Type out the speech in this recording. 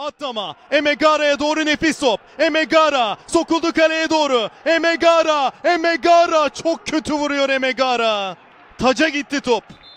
Attama. Emegara'ya doğru nefis top. Emegara sokuldu kaleye doğru. Emegara, Emegara çok kötü vuruyor Emegara. Taca gitti top.